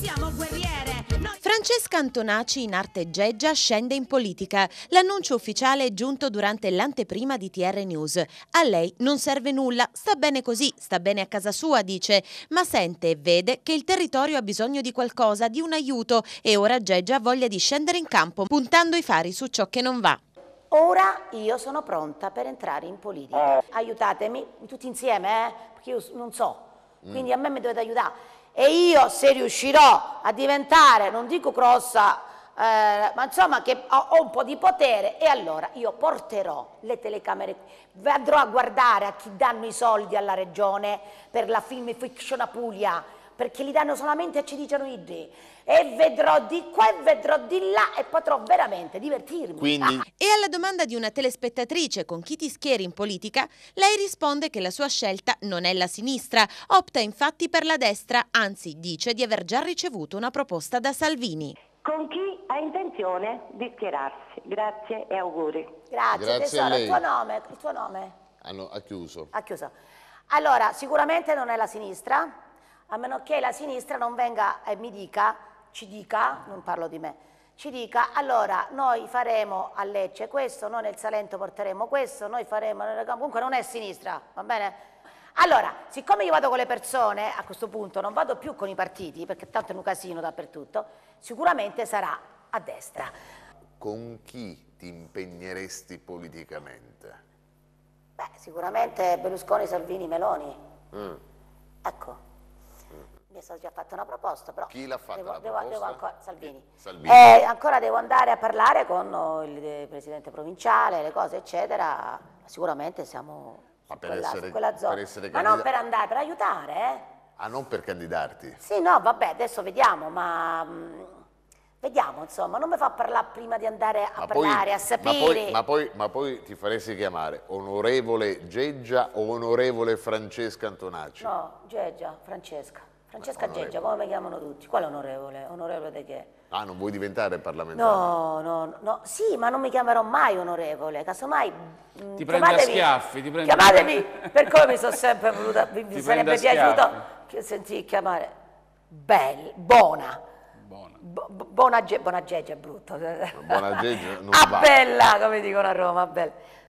siamo guerriere. Noi... Francesca Antonacci in arte Geggia scende in politica. L'annuncio ufficiale è giunto durante l'anteprima di TR News. A lei non serve nulla, sta bene così, sta bene a casa sua, dice, ma sente e vede che il territorio ha bisogno di qualcosa, di un aiuto e ora Geggia ha voglia di scendere in campo, puntando i fari su ciò che non va. Ora io sono pronta per entrare in politica. Ah. Aiutatemi tutti insieme, eh? perché io non so. Mm. Quindi a me mi dovete aiutare e io se riuscirò a diventare, non dico grossa, eh, ma insomma che ho, ho, un po' di potere e allora io porterò le telecamere, andrò a guardare a chi danno i soldi alla regione per la film fiction Apulia, perché li danno solamente a ci dicono i re. E vedrò di qua e vedrò di là e potrò veramente divertirmi. Quindi... Ah. E alla domanda di una telespettatrice con chi ti schieri in politica, lei risponde che la sua scelta non è la sinistra, opta infatti per la destra, anzi dice di aver già ricevuto una proposta da Salvini. Con chi ha intenzione di schierarsi? Grazie e auguri. Grazie, Grazie tesoro. Il tuo nome? Il tuo nome? Ah, no, ha chiuso. Ha chiuso. Allora, sicuramente non è la sinistra a meno che la sinistra non venga e mi dica, ci dica, non parlo di me, ci dica allora noi faremo a Lecce questo, noi nel Salento porteremo questo, noi faremo, comunque non è sinistra, va bene? Allora, siccome io vado con le persone, a questo punto non vado più con i partiti, perché tanto è un casino dappertutto, sicuramente sarà a destra. Con chi ti impegneresti politicamente? Beh, sicuramente Berlusconi, Salvini, Meloni. Mm. Ecco mi è stata già fatta una proposta, però... Chi l'ha fatta devo, devo, devo ancora, Salvini. Eh, Salvini. Eh, ancora devo andare a parlare con oh, il eh, presidente provinciale, le cose eccetera, sicuramente siamo Ma per quella, essere, quella zona. Per essere Ma non per andare, per aiutare, eh? Ah, non per candidarti? Sì, no, vabbè, adesso vediamo, ma... Mm, vediamo, insomma, non mi fa parlare prima di andare a ma parlare, poi, a sapere... Ma poi, ma, poi, ma poi, ti faresti chiamare onorevole Geggia o onorevole Francesca Antonacci? No, Geggia, Francesca. Francesca Geggia, come mi chiamano tutti? Quale onorevole? Onorevole di che? Ah, non vuoi diventare parlamentare? No, no, no, sì, ma non mi chiamerò mai onorevole, casomai... Mm, ti prendo a schiaffi, ti prendo... Chiamatemi, per come mi sono sempre voluta, mi, mi sarebbe piaciuto sentire chiamare Bel, buona. Buona. B bona, ge, Geggia è brutto. Buona Geggia non Appella, Bella, come dicono a Roma, bella.